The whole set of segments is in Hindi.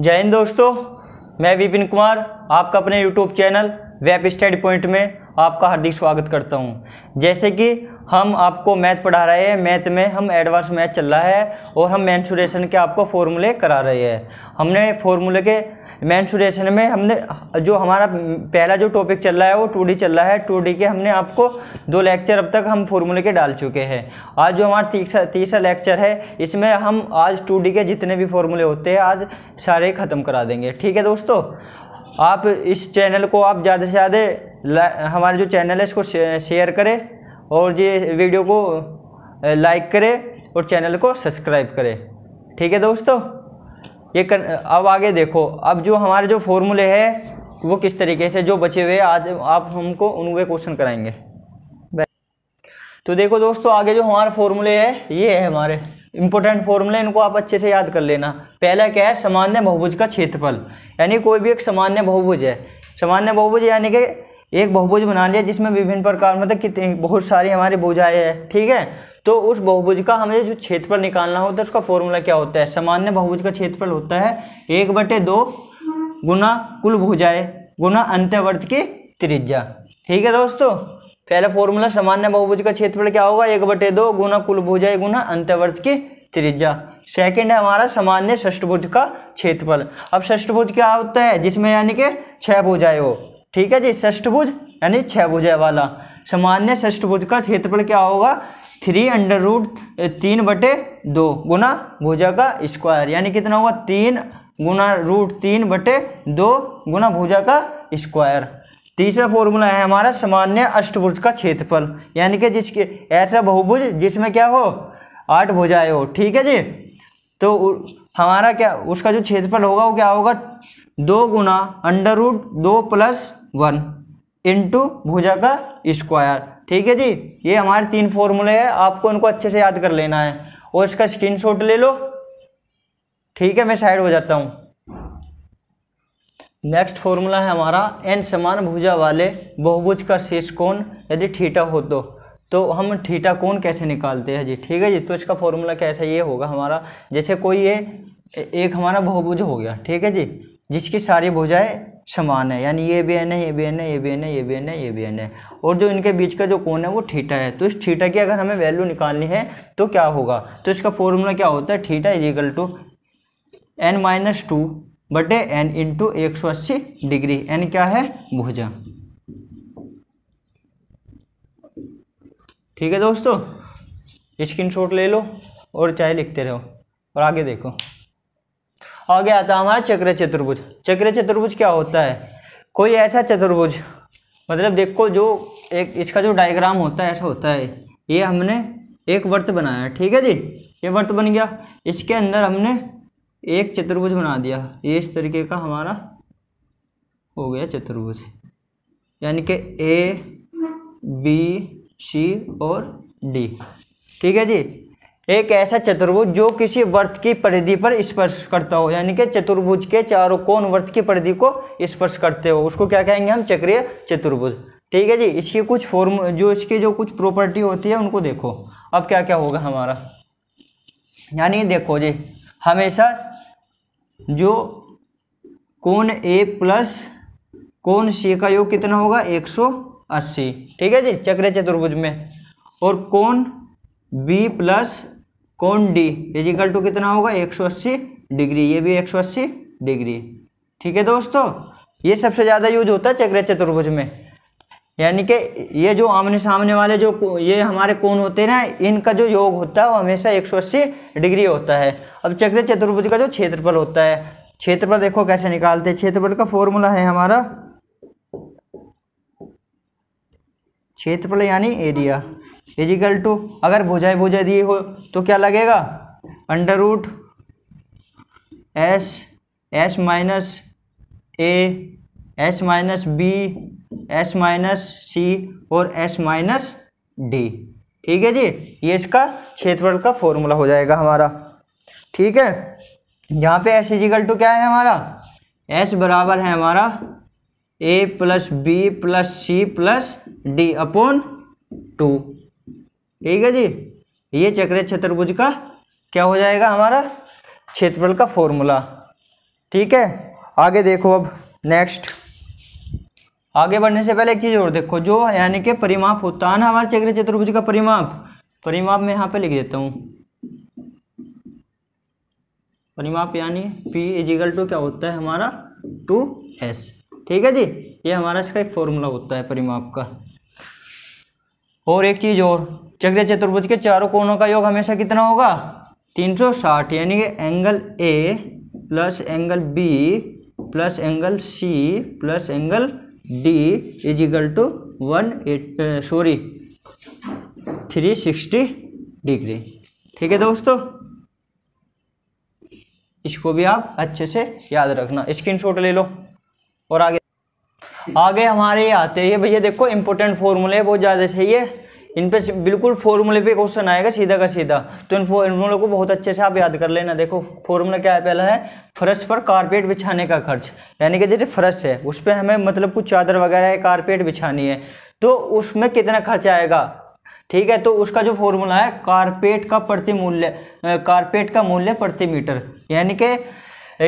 जय हिंद दोस्तों मैं विपिन कुमार आपका अपने YouTube channel web study point में आपका हार्दिक स्वागत करता हूँ जैसे कि हम आपको मैथ पढ़ा रहे हैं मैथ में हम एडवांस मैथ चल रहा है और हम मैंसुरेशन के आपको फॉर्मूले करा रहे हैं हमने फॉर्मूले के मैंसुरेशन में हमने जो हमारा पहला जो टॉपिक चल रहा है वो टू चल रहा है टू के हमने आपको दो लेक्चर अब तक हम फॉर्मूले के डाल चुके हैं आज जो हमारा तीसरा तीसरा लेक्चर है इसमें हम आज टू के जितने भी फॉर्मूले होते हैं आज सारे ख़त्म करा देंगे ठीक है दोस्तों आप इस चैनल को आप ज़्यादा से ज़्यादा हमारे जो चैनल है इसको शेयर करें और ये वीडियो को लाइक करें और चैनल को सब्सक्राइब करें ठीक है दोस्तों ये कर, अब आगे देखो अब जो हमारे जो फॉर्मूले है वो किस तरीके से जो बचे हुए आज आप हमको उनके क्वेश्चन कराएंगे तो देखो दोस्तों आगे जो हमारे फॉर्मूले है ये है हमारे इंपॉर्टेंट फॉर्मूले इनको आप अच्छे से याद कर लेना पहला क्या है सामान्य बहुभुज का क्षेत्रफल यानी कोई भी एक सामान्य बहुभुज है सामान्य बहुभुज यानी कि एक बहुभुज बना लिया जिसमें विभिन्न प्रकार मतलब कितने बहुत सारी हमारी भुजाएं हैं ठीक है तो उस बहुभुज का हमें जो क्षेत्रफल निकालना होता है उसका फॉर्मूला क्या होता है सामान्य बहुभुज का क्षेत्रफल होता है एक बटे दो गुना कुल भुजाए गुना अंत्यवर्त की त्रिज्या ठीक है दोस्तों पहला फॉर्मूला सामान्य बहुभुज का क्षेत्रफल क्या होगा एक बटे दो गुना कुल भुजाए गुना अंत्यवर्त की त्रिज्या सेकेंड है हमारा सामान्य षष्ठभुज का क्षेत्रफल अब षष्ठभुज क्या होता है जिसमें यानी कि छह भुजाएं हो ठीक है जी षष्ठभुज यानी भुजा वाला सामान्य षष्ठभुज का क्षेत्रफल क्या होगा थ्री अंडर रूट तीन बटे दो गुना भुजा का स्क्वायर यानी कितना होगा तीन गुना रूट तीन बटे दो गुना भुजा का स्क्वायर तीसरा फॉर्मूला है हमारा सामान्य अष्टभुज का क्षेत्रफल यानी कि जिसके ऐसा बहुभुज जिसमें क्या हो आठ भुजाएं हो ठीक है जी तो हमारा क्या उसका जो क्षेत्रफल होगा वो क्या होगा दो गुना अंडर रूट दो प्लस वन इंटू भुजा का स्क्वायर ठीक है जी ये हमारे तीन फॉर्मूले हैं आपको इनको अच्छे से याद कर लेना है और इसका शॉट ले लो ठीक है मैं साइड हो जाता हूँ नेक्स्ट फॉर्मूला है हमारा एन समान भुजा वाले बहुभुज का शेष कोण यदि ठीटा हो तो तो हम ठीटा कोण कैसे निकालते हैं जी ठीक है जी तो इसका फॉर्मूला कैसा ये होगा हमारा जैसे कोई ये एक हमारा बहुभुज हो गया ठीक है जी जिसकी सारी भुजाएं समान है यानी ये भी एन है ये भी एन है ये भी एन है ये भी एन है ये भी एन है और जो इनके बीच का जो कोण है वो ठीठा है तो इस ठीठा की अगर हमें वैल्यू निकालनी है तो क्या होगा तो इसका फॉर्मूला क्या होता है theta equal to n minus two बटे एन इंटू एक सौ अस्सी डिग्री एन क्या है भुजा ठीक है दोस्तों स्क्रीन शॉट ले लो और चाहे लिखते रहो और आगे देखो आ गया आता है हमारा चक्र चतुर्भुज चक्र चतुर्भुज क्या होता है कोई ऐसा चतुर्भुज मतलब देखो जो एक इसका जो डायग्राम होता है ऐसा होता है ये हमने एक वर्त बनाया ठीक है जी ये वर्त बन गया इसके अंदर हमने एक चतुर्भुज बना दिया ये इस तरीके का हमारा हो गया चतुर्भुज यानी कि ए बी सी और डी ठीक है जी एक ऐसा चतुर्भुज जो किसी वर्त की परिधि पर स्पर्श करता हो यानी कि चतुर्भुज के चारों कोण वर्त की परिधि को स्पर्श करते हो उसको क्या कहेंगे हम चक्रीय चतुर्भुज ठीक है जी इसकी कुछ फॉर्म जो इसकी जो कुछ प्रॉपर्टी होती है उनको देखो अब क्या क्या होगा हमारा यानी देखो जी हमेशा जो कोण ए प्लस कोण सी का योग कितना होगा 180 ठीक है जी चक्र चतुर्भुज में और कोण बी प्लस कौन डी इजिकल टू कितना होगा 180 डिग्री ये भी 180 डिग्री ठीक है दोस्तों ये सबसे ज़्यादा यूज होता है चक्र चतुर्भुज में यानी कि ये जो आमने सामने वाले जो ये हमारे कोण होते हैं ना इनका जो योग होता है वो हमेशा 180 डिग्री होता है अब चक्र चतुर्भुज का जो क्षेत्रफल होता है क्षेत्रफल देखो कैसे निकालते हैं क्षेत्रफल का फॉर्मूला है हमारा क्षेत्रफल यानी एरिया इजिकल टू अगर भुजाए भुजा दिए हो तो क्या लगेगा under root S S minus A S minus B S minus C और एस माइनस डी ठीक है जी ये इसका क्षेत्रफल का फॉर्मूला हो जाएगा हमारा ठीक है यहाँ पे एस इजिकल टू क्या है हमारा एस बराबर है हमारा A plus B plus C plus D upon two ठीक है जी ये चक्र चतुर्भुज का क्या हो जाएगा हमारा क्षेत्रफल का फॉर्मूला ठीक है आगे देखो अब नेक्स्ट आगे बढ़ने से पहले एक चीज़ और देखो जो यानी कि परिमाप होता है ना हमारे चक्र चतुर्भुज का परिमाप परिमाप मैं यहाँ पे लिख देता हूँ परिमाप यानी पी इजिकल टू क्या होता है हमारा टू एस ठीक है जी ये हमारा इसका एक फॉर्मूला होता है परिमाप का और एक चीज़ और चक्रीय चतुर्भुज के चारों कोणों का योग हमेशा कितना होगा 360 यानी कि angle A plus angle B plus angle C plus angle D is equal to one eight sorry three sixty degree ठीक है दोस्तों इसको भी आप अच्छे से याद रखना स्क्रीनशॉट ले लो और आगे आगे हमारे आते हैं भैया देखो इंपॉर्टेंट फॉर्मूले बहुत ज़्यादा सही है इन पर बिल्कुल फॉर्मूले पे क्वेश्चन आएगा सीधा का सीधा तो इन फॉर्मूलों को बहुत अच्छे से आप याद कर लेना देखो फॉर्मूला क्या है पहला है फर्श पर कारपेट बिछाने का खर्च यानी कि जैसे फर्श है उस पर हमें मतलब कुछ चादर वगैरह कारपेट बिछानी है तो उसमें कितना खर्च आएगा ठीक है तो उसका जो फॉर्मूला है कारपेट का प्रति मूल्य कारपेट का मूल्य प्रति मीटर यानी कि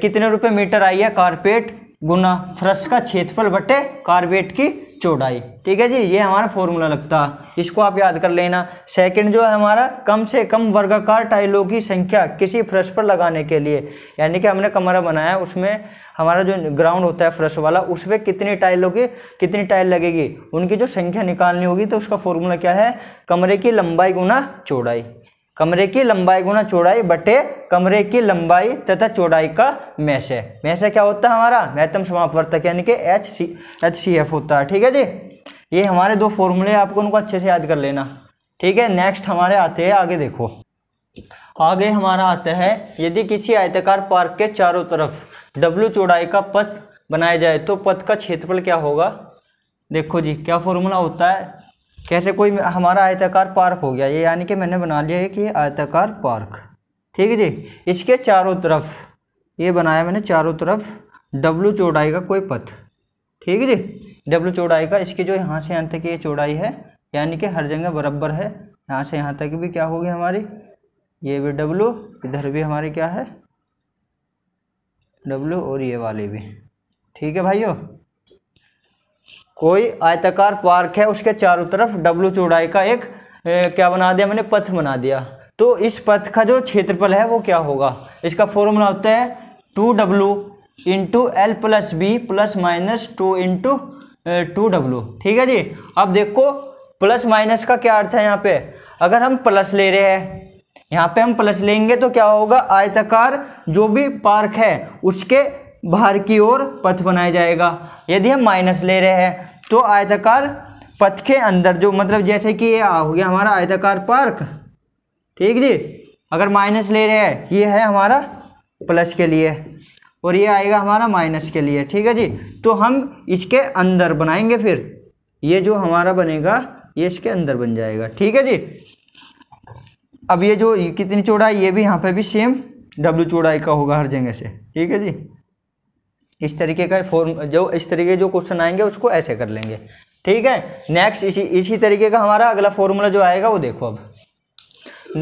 कितने रुपए मीटर आई है कारपेट गुना फ्रश का क्षेत्रफल बटे कारपेट की चौड़ाई ठीक है जी ये हमारा फॉर्मूला लगता इसको आप याद कर लेना सेकंड जो है हमारा कम से कम वर्गाकार टाइलों की संख्या किसी फ्रश पर लगाने के लिए यानी कि हमने कमरा बनाया उसमें हमारा जो ग्राउंड होता है फ्रश वाला उसमें कितनी टाइलों की कितनी टाइल लगेगी उनकी जो संख्या निकालनी होगी तो उसका फॉर्मूला क्या है कमरे की लंबाई गुना चौड़ाई कमरे की लंबाई गुना चौड़ाई बटे कमरे की लंबाई तथा चौड़ाई का मैश है मैश क्या होता है हमारा महत्तम समापवर्तक यानी कि H C H C F होता है ठीक है जी ये हमारे दो फॉर्मूले आपको उनको अच्छे से याद कर लेना ठीक है नेक्स्ट हमारे आते हैं आगे देखो आगे हमारा आता है यदि किसी आयताकार पार्क के चारों तरफ डब्लू चौड़ाई का पथ बनाया जाए तो पथ का क्षेत्रफल क्या होगा देखो जी क्या फॉर्मूला होता है कैसे कोई हमारा आयताकार पार्क हो गया ये यानी कि मैंने बना लिया है कि ये आयताकार पार्क ठीक है जी इसके चारों तरफ ये बनाया मैंने चारों तरफ डब्लू चौड़ाई का कोई पथ ठीक है जी डब्लू चौड़ाई का इसकी जो यहाँ से यहाँ तक ये चौड़ाई है यानी कि हर जगह बराबर है यहाँ से यहाँ तक भी क्या होगी हमारी ये भी डब्लू इधर भी हमारी क्या है डब्लू और ये वाली भी ठीक है भाइयों कोई आयताकार पार्क है उसके चारों तरफ डब्लू चौड़ाई का एक ए, क्या बना दिया मैंने पथ बना दिया तो इस पथ का जो क्षेत्रफल है वो क्या होगा इसका फॉर्मूला होता है two W into L plus B plus minus two into two W ठीक है जी अब देखो प्लस माइनस का क्या अर्थ है यहाँ पे अगर हम प्लस ले रहे हैं यहाँ पे हम प्लस लेंगे तो क्या होगा आयताकार जो भी पार्क है उसके बाहर की ओर पथ बनाया जाएगा यदि हम माइनस ले रहे हैं तो आयताकार पथ के अंदर जो मतलब जैसे कि ये हो गया हमारा आयताकार पार्क ठीक जी अगर माइनस ले रहे हैं ये है हमारा प्लस के लिए और ये आएगा हमारा माइनस के लिए ठीक है जी तो हम इसके अंदर बनाएंगे फिर ये जो हमारा बनेगा ये इसके अंदर बन जाएगा ठीक है जी अब ये जो कितनी चौड़ाई ये भी यहाँ पे भी सेम डब्लू चौड़ाई का होगा हर जगह से ठीक है जी इस तरीके का फॉर्म जो इस तरीके जो क्वेश्चन आएंगे उसको ऐसे कर लेंगे ठीक है नेक्स्ट इसी इसी तरीके का हमारा अगला फॉर्मूला जो आएगा वो देखो अब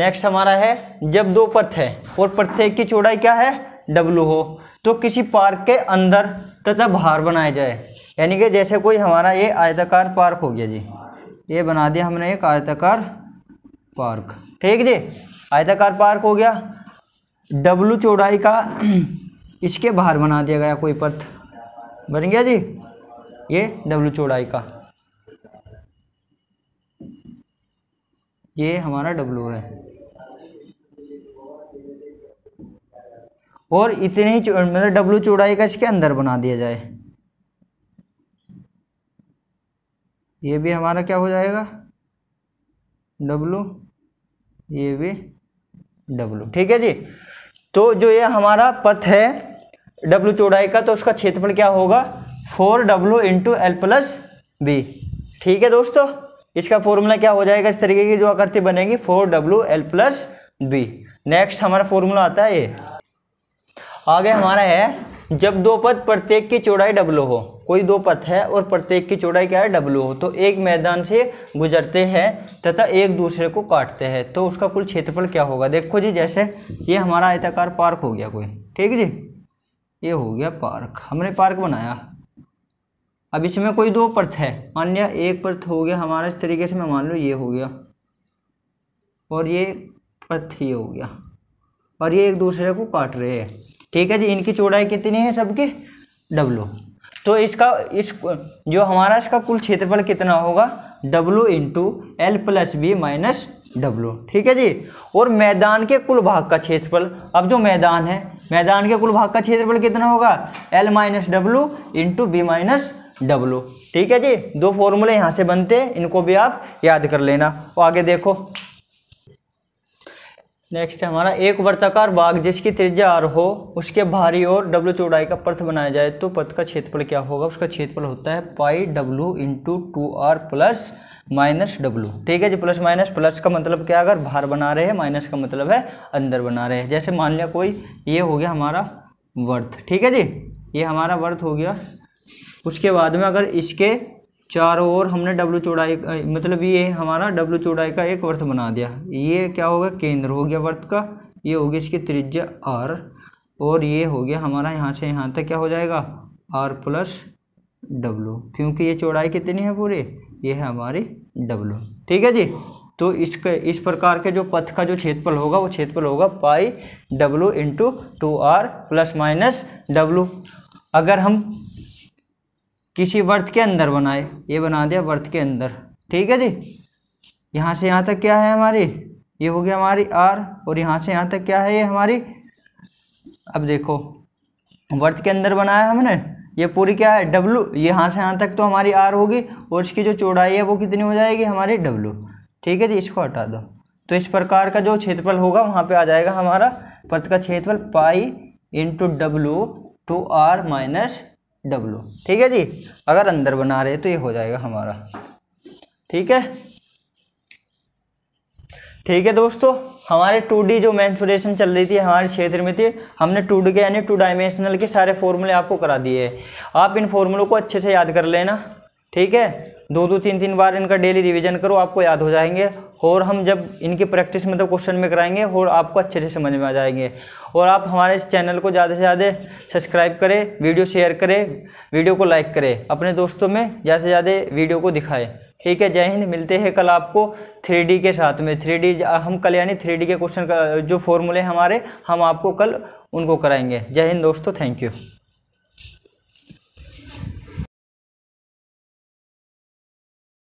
नेक्स्ट हमारा है जब दो पथ है और प्रत्येक की चौड़ाई क्या है डब्लू हो तो किसी पार्क के अंदर तथा बाहर बनाया जाए यानी कि जैसे कोई हमारा ये आयताकार पार्क हो गया जी ये बना दिया हमने एक आयताकार पार्क ठीक जी आयताकार पार्क हो गया डब्लू चौड़ाई का इसके बाहर बना दिया गया कोई पथ बन गया जी ये डब्लू चौड़ाई का ये हमारा डब्लू है और इतने ही मतलब डब्लू चौड़ाई का इसके अंदर बना दिया जाए ये भी हमारा क्या हो जाएगा डब्लू ये भी डब्लू ठीक है जी तो जो ये हमारा पथ है डब्लू चौड़ाई का तो उसका क्षेत्रफल क्या होगा four W into L plus B ठीक है दोस्तों इसका फॉर्मूला क्या हो जाएगा इस तरीके की जो आकृति बनेगी four W L plus B next हमारा फॉर्मूला आता है ये आगे हमारा है जब दो पद प्रत्येक की चौड़ाई डब्लू हो कोई दो पथ है और प्रत्येक की चौड़ाई क्या है डब्लू हो तो एक मैदान से गुजरते हैं तथा एक दूसरे को काटते हैं तो उसका कुल क्षेत्रफल क्या होगा देखो जी जैसे ये हमारा आयताकार पार्क हो गया कोई ठीक जी ये हो गया पार्क हमने पार्क बनाया अब इसमें कोई दो पर्थ है मान लिया एक पर्थ हो गया हमारा इस तरीके से मैं मान लो ये हो गया और ये पर्थ ये हो गया और ये एक दूसरे को काट रहे हैं ठीक है जी इनकी चौड़ाई कितनी है सबके डब्लू तो इसका इस जो हमारा इसका कुल क्षेत्रफल कितना होगा W into L plus B minus W ठीक है जी और मैदान के कुल भाग का क्षेत्रफल अब जो मैदान है मैदान के कुल भाग का क्षेत्रफल कितना होगा L minus W into B minus W ठीक है जी दो फॉर्मूले यहाँ से बनते हैं इनको भी आप याद कर लेना और आगे देखो नेक्स्ट हमारा एक वर्ताकार भाग जिसकी त्रिज्या आर हो उसके भारी और डब्लू चौड़ाई का पथ बनाया जाए तो पथ का क्षेत्रफल क्या होगा उसका क्षेत्रफल होता है pi W into two R plus minus W ठीक है जी प्लस माइनस प्लस का मतलब क्या अगर बाहर बना रहे हैं माइनस का मतलब है अंदर बना रहे हैं जैसे मान लिया कोई ये हो गया हमारा वर्थ ठीक है जी ये हमारा वर्थ हो गया उसके बाद में अगर इसके चारों ओर हमने डब्लू चौड़ाई मतलब ये हमारा डब्लू चौड़ाई का एक वर्थ बना दिया ये क्या होगा केंद्र हो गया वर्थ का ये हो गया इसकी त्रिज्या आर और ये हो गया हमारा यहाँ से यहाँ तक क्या हो जाएगा आर प्लस डब्लू क्योंकि ये चौड़ाई कितनी है पूरी ये है हमारी डब्लू ठीक है जी तो इसके इस प्रकार के जो पथ का जो क्षेत्रफल होगा वो क्षेत्रफल होगा pi W into two R plus minus W अगर हम किसी वर्त के अंदर बनाए ये बना दिया वर्त के अंदर ठीक है जी यहाँ से यहाँ तक क्या है हमारी ये हो गया हमारी आर और यहाँ से यहाँ तक क्या है ये हमारी अब देखो वर्त के अंदर बनाया हमने ये पूरी क्या है डब्लू यहाँ से यहाँ तक तो हमारी आर होगी और इसकी जो चौड़ाई है वो कितनी हो जाएगी हमारी डब्लू ठीक है जी इसको हटा दो तो इस प्रकार का जो क्षेत्रफल होगा वहाँ पे आ जाएगा हमारा पथ का क्षेत्रफल pi into W two R minus W ठीक है जी अगर अंदर बना रहे तो ये हो जाएगा हमारा ठीक है ठीक है दोस्तों हमारे टू जो मैंसुरेशन चल रही थी हमारे क्षेत्र में थी हमने टू के यानी टू डायमेंशनल के सारे फॉर्मूले आपको करा दिए हैं आप इन फॉर्मूलों को अच्छे से याद कर लेना ठीक है दो दो तीन तीन बार इनका डेली रिवीजन करो आपको याद हो जाएंगे और हम जब इनकी प्रैक्टिस मतलब क्वेश्चन में कराएंगे और आपको अच्छे से समझ में आ जाएंगे और आप हमारे इस चैनल को ज़्यादा से ज़्यादा सब्सक्राइब करें वीडियो शेयर करें वीडियो को लाइक करें अपने दोस्तों में ज़्यादा से ज़्यादा वीडियो को दिखाएँ ठीक है जय हिंद मिलते हैं कल आपको थ्री के साथ में थ्री हम कल यानी थ्री के क्वेश्चन का जो फॉर्मूले हमारे हम आपको कल उनको कराएंगे जय हिंद दोस्तों थैंक यू